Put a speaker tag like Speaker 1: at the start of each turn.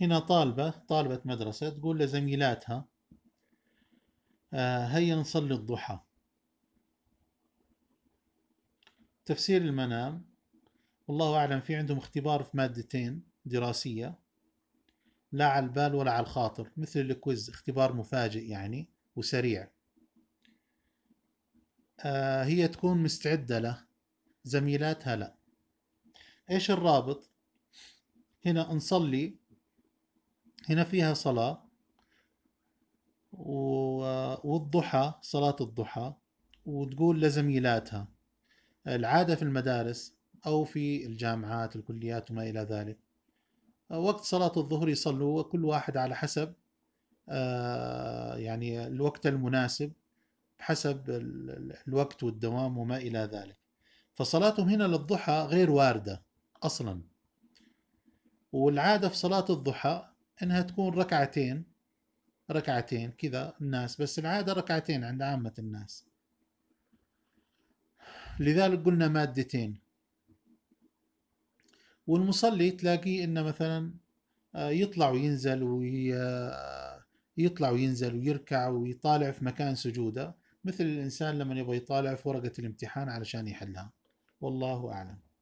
Speaker 1: هنا طالبة طالبة مدرسة تقول لزميلاتها آه، هيا نصلي الضحى تفسير المنام والله أعلم في عندهم اختبار في مادتين دراسية لا على البال ولا على الخاطر مثل الكويز اختبار مفاجئ يعني وسريع آه هي تكون مستعدة له زميلاتها لا ايش الرابط هنا نصلي هنا فيها صلاة والضحى صلاة الضحى وتقول لزميلاتها العادة في المدارس أو في الجامعات الكليات وما إلى ذلك وقت صلاة الظهر يصلوا كل واحد على حسب آه، يعني الوقت المناسب حسب الوقت والدوام وما إلى ذلك فصلاتهم هنا للضحى غير واردة أصلا والعادة في صلاة الضحى انها تكون ركعتين ركعتين كذا الناس بس العاده ركعتين عند عامه الناس لذلك قلنا مادتين والمصلي تلاقيه انه مثلا آه، يطلع وينزل ويطلع آه، وينزل ويركع ويطالع في مكان سجوده مثل الانسان لما يبغى يطالع في ورقه الامتحان علشان يحلها والله اعلم